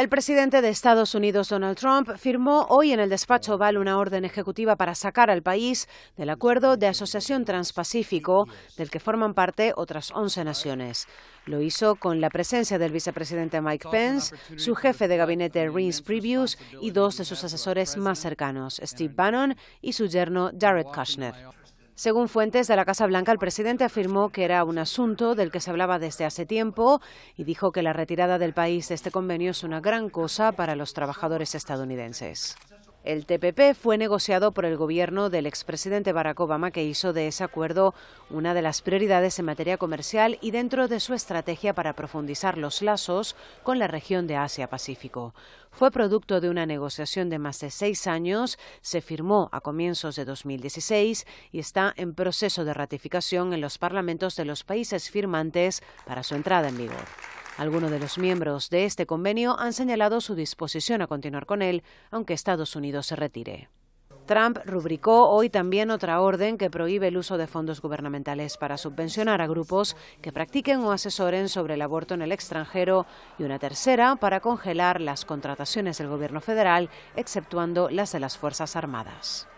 El presidente de Estados Unidos, Donald Trump, firmó hoy en el despacho Oval una orden ejecutiva para sacar al país del acuerdo de asociación transpacífico del que forman parte otras 11 naciones. Lo hizo con la presencia del vicepresidente Mike Pence, su jefe de gabinete Reince Previews y dos de sus asesores más cercanos, Steve Bannon y su yerno Jared Kushner. Según fuentes de la Casa Blanca, el presidente afirmó que era un asunto del que se hablaba desde hace tiempo y dijo que la retirada del país de este convenio es una gran cosa para los trabajadores estadounidenses. El TPP fue negociado por el gobierno del expresidente Barack Obama, que hizo de ese acuerdo una de las prioridades en materia comercial y dentro de su estrategia para profundizar los lazos con la región de Asia-Pacífico. Fue producto de una negociación de más de seis años, se firmó a comienzos de 2016 y está en proceso de ratificación en los parlamentos de los países firmantes para su entrada en vigor. Algunos de los miembros de este convenio han señalado su disposición a continuar con él, aunque Estados Unidos se retire. Trump rubricó hoy también otra orden que prohíbe el uso de fondos gubernamentales para subvencionar a grupos que practiquen o asesoren sobre el aborto en el extranjero y una tercera para congelar las contrataciones del gobierno federal, exceptuando las de las Fuerzas Armadas.